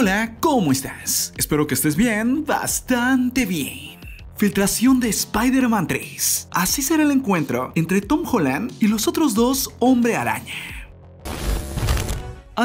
Hola, ¿cómo estás? Espero que estés bien, bastante bien. Filtración de Spider-Man 3. Así será el encuentro entre Tom Holland y los otros dos hombre araña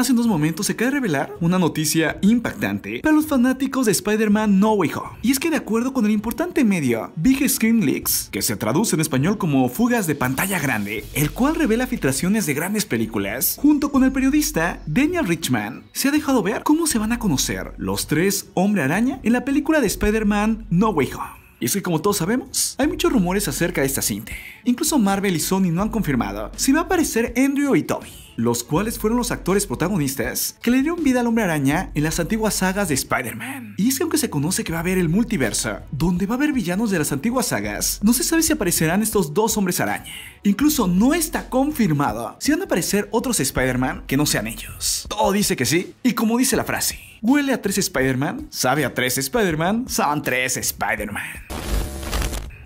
hace unos momentos se acaba de revelar una noticia impactante para los fanáticos de Spider-Man No Way Home. Y es que de acuerdo con el importante medio Big Screen Leaks, que se traduce en español como fugas de pantalla grande, el cual revela filtraciones de grandes películas, junto con el periodista Daniel Richman, se ha dejado ver cómo se van a conocer los tres hombre araña en la película de Spider-Man No Way Home. Y es que como todos sabemos, hay muchos rumores acerca de esta cinta. Incluso Marvel y Sony no han confirmado si va a aparecer Andrew y Toby los cuales fueron los actores protagonistas que le dieron vida al hombre araña en las antiguas sagas de Spider-Man. Y es que aunque se conoce que va a haber el multiverso, donde va a haber villanos de las antiguas sagas, no se sabe si aparecerán estos dos hombres araña. Incluso no está confirmado si van a aparecer otros Spider-Man que no sean ellos. Todo dice que sí, y como dice la frase, huele a tres Spider-Man, sabe a tres Spider-Man, son tres Spider-Man.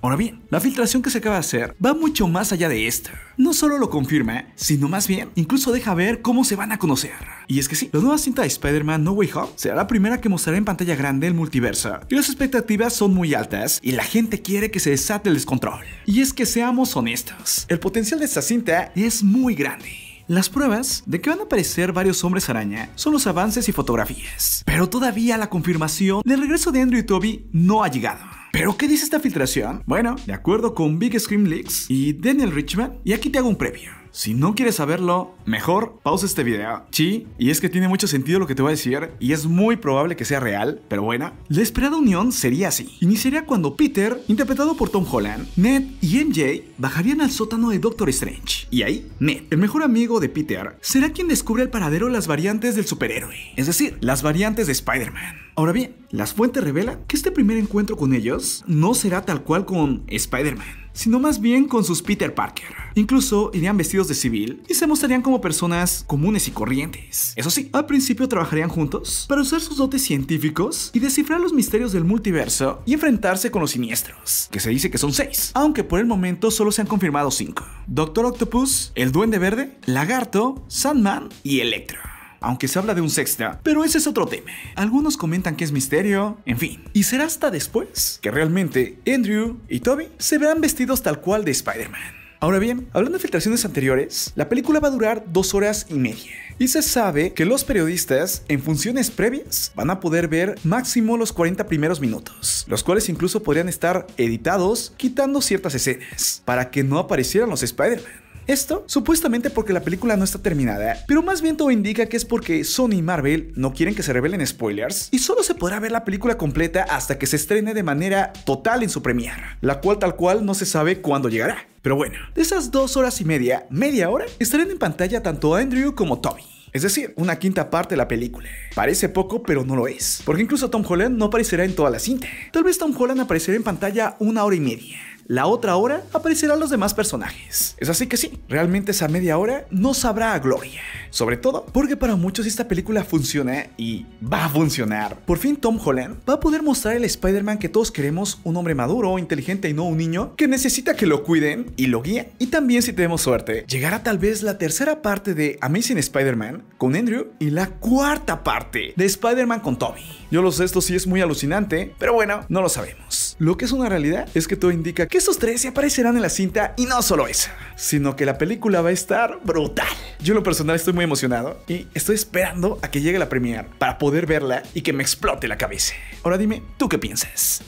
Ahora bien, la filtración que se acaba de hacer va mucho más allá de esto No solo lo confirma, sino más bien, incluso deja ver cómo se van a conocer. Y es que sí, la nueva cinta de Spider-Man No Way Home será la primera que mostrará en pantalla grande el multiverso. Y las expectativas son muy altas y la gente quiere que se desate el descontrol. Y es que seamos honestos, el potencial de esta cinta es muy grande. Las pruebas de que van a aparecer varios hombres araña son los avances y fotografías, pero todavía la confirmación del regreso de Andrew y Toby no ha llegado. ¿Pero qué dice esta filtración? Bueno, de acuerdo con Big Scream Leaks y Daniel Richman, y aquí te hago un previo. Si no quieres saberlo, mejor pausa este video. Sí, y es que tiene mucho sentido lo que te voy a decir y es muy probable que sea real, pero bueno. La esperada unión sería así. Iniciaría cuando Peter, interpretado por Tom Holland, Ned y MJ bajarían al sótano de Doctor Strange. Y ahí, Ned, el mejor amigo de Peter, será quien descubre el paradero de las variantes del superhéroe, es decir, las variantes de Spider-Man. Ahora bien, las fuentes revelan que este primer encuentro con ellos no será tal cual con Spider-Man sino más bien con sus Peter Parker. Incluso irían vestidos de civil y se mostrarían como personas comunes y corrientes. Eso sí, al principio trabajarían juntos para usar sus dotes científicos y descifrar los misterios del multiverso y enfrentarse con los siniestros, que se dice que son seis, aunque por el momento solo se han confirmado cinco. Doctor Octopus, el Duende Verde, Lagarto, Sandman y Electro aunque se habla de un sexta, pero ese es otro tema. Algunos comentan que es misterio, en fin. Y será hasta después que realmente Andrew y Toby se verán vestidos tal cual de Spider-Man. Ahora bien, hablando de filtraciones anteriores, la película va a durar dos horas y media. Y se sabe que los periodistas, en funciones previas, van a poder ver máximo los 40 primeros minutos, los cuales incluso podrían estar editados quitando ciertas escenas, para que no aparecieran los Spider-Man. Esto supuestamente porque la película no está terminada, pero más bien todo indica que es porque Sony y Marvel no quieren que se revelen spoilers y solo se podrá ver la película completa hasta que se estrene de manera total en su premiere, la cual tal cual no se sabe cuándo llegará. Pero bueno, de esas dos horas y media, media hora, estarán en pantalla tanto Andrew como Tommy Es decir, una quinta parte de la película. Parece poco, pero no lo es. Porque incluso Tom Holland no aparecerá en toda la cinta. Tal vez Tom Holland aparecerá en pantalla una hora y media. La otra hora aparecerán los demás personajes. Es así que sí, realmente esa media hora no sabrá a gloria. Sobre todo porque para muchos esta película funciona y va a funcionar. Por fin Tom Holland va a poder mostrar el Spider-Man que todos queremos, un hombre maduro, inteligente y no un niño que necesita que lo cuiden y lo guíen. Y también si tenemos suerte, llegará tal vez la tercera parte de Amazing Spider-Man con Andrew y la cuarta parte de Spider-Man con Tommy Yo lo sé, esto sí es muy alucinante, pero bueno, no lo sabemos. Lo que es una realidad es que todo indica que estos tres se aparecerán en la cinta y no solo esa, sino que la película va a estar brutal. Yo en lo personal estoy muy emocionado y estoy esperando a que llegue la premiere para poder verla y que me explote la cabeza. Ahora dime, ¿tú qué piensas?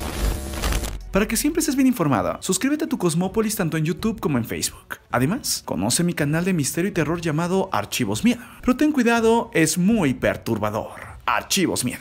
Para que siempre estés bien informado suscríbete a tu Cosmópolis tanto en YouTube como en Facebook. Además, conoce mi canal de misterio y terror llamado Archivos Miedo. Pero ten cuidado, es muy perturbador. Archivos Miedo.